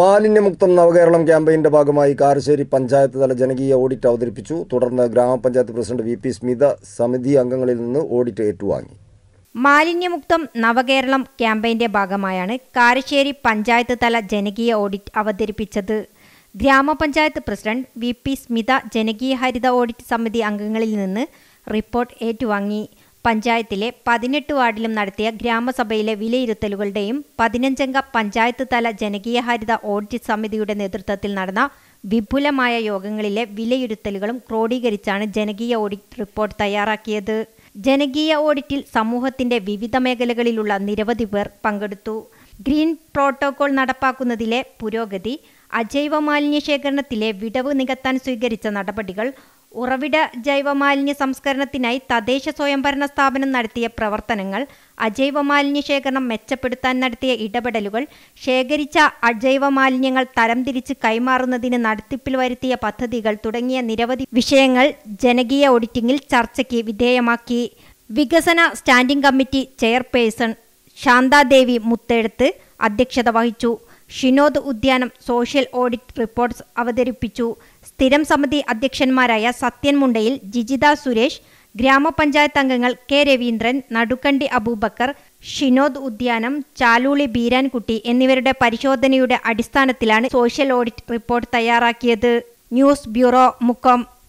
മാലിന്യമുക്തം നവകേരളം ക്യാമ്പയിന്റെ ഭാഗമായി കാരശ്ശേരി പഞ്ചായത്ത് തല ജനകീയ ഓഡിറ്റ് അവതരിപ്പിച്ചു തുടർന്ന് ഗ്രാമപഞ്ചായത്ത് പ്രസിഡന്റ് വി പി സ്മിത സമിതി അംഗങ്ങളിൽ നിന്ന് ഓഡിറ്റ് ഏറ്റുവാങ്ങി മാലിന്യമുക്തം നവകേരളം ക്യാമ്പയിന്റെ ഭാഗമായാണ് കാരശ്ശേരി പഞ്ചായത്ത് തല ജനകീയ ഓഡിറ്റ് അവതരിപ്പിച്ചത് ഗ്രാമപഞ്ചായത്ത് പ്രസിഡന്റ് വി പി സ്മിത ജനകീയ ഹരിത ഓഡിറ്റ് സമിതി അംഗങ്ങളിൽ നിന്ന് റിപ്പോർട്ട് ഏറ്റുവാങ്ങി പഞ്ചായത്തിലെ പതിനെട്ട് വാർഡിലും നടത്തിയ ഗ്രാമസഭയിലെ വിലയിരുത്തലുകളുടെയും പതിനഞ്ചംഗ പഞ്ചായത്ത് തല ജനകീയ ഹരിത ഓഡിറ്റ് സമിതിയുടെ നേതൃത്വത്തിൽ നടന്ന വിപുലമായ യോഗങ്ങളിലെ വിലയിരുത്തലുകളും ക്രോഡീകരിച്ചാണ് ജനകീയ ഓഡിറ്റ് റിപ്പോർട്ട് തയ്യാറാക്കിയത് ജനകീയ ഓഡിറ്റിൽ സമൂഹത്തിന്റെ വിവിധ മേഖലകളിലുള്ള നിരവധി പേർ പങ്കെടുത്തു ഗ്രീൻ പ്രോട്ടോകോൾ നടപ്പാക്കുന്നതിലെ പുരോഗതി അജൈവ മാലിന്യ ശേഖരണത്തിലെ വിടവ് നികത്താൻ സ്വീകരിച്ച നടപടികൾ ഉറവിട ജൈവമാലിന്യ സംസ്കരണത്തിനായി തദ്ദേശ സ്വയംഭരണ സ്ഥാപനം നടത്തിയ പ്രവർത്തനങ്ങൾ അജൈവ മാലിന്യ ശേഖരണം മെച്ചപ്പെടുത്താൻ നടത്തിയ ഇടപെടലുകൾ ശേഖരിച്ച അജൈവ മാലിന്യങ്ങൾ തരംതിരിച്ച് കൈമാറുന്നതിന് നടത്തിപ്പിൽ വരുത്തിയ പദ്ധതികൾ തുടങ്ങിയ നിരവധി വിഷയങ്ങൾ ജനകീയ ഓഡിറ്റിംഗിൽ ചർച്ചയ്ക്ക് വിധേയമാക്കി വികസന standing committee chairperson Shanthadevi Muthezhath അധ്യക്ഷത വഹിച്ചു ഷിനോദ് ഉദ്യാനം സോഷ്യൽ ഓഡിറ്റ് റിപ്പോർട്ട്സ് അവതരിപ്പിച്ചു സ്ഥിരം സമിതി അധ്യക്ഷന്മാരായ സത്യൻ മുണ്ടയിൽ ജിജിത സുരേഷ് ഗ്രാമപഞ്ചായത്ത് അംഗങ്ങൾ കെ രവീന്ദ്രൻ നടുക്കണ്ടി അബൂബക്കർ ഷിനോദ് ഉദ്യാനം ചാലൂളി ബീരാൻകുട്ടി എന്നിവരുടെ പരിശോധനയുടെ അടിസ്ഥാനത്തിലാണ് സോഷ്യൽ ഓഡിറ്റ് റിപ്പോർട്ട് തയ്യാറാക്കിയത് ന്യൂസ് ബ്യൂറോ മുക്കം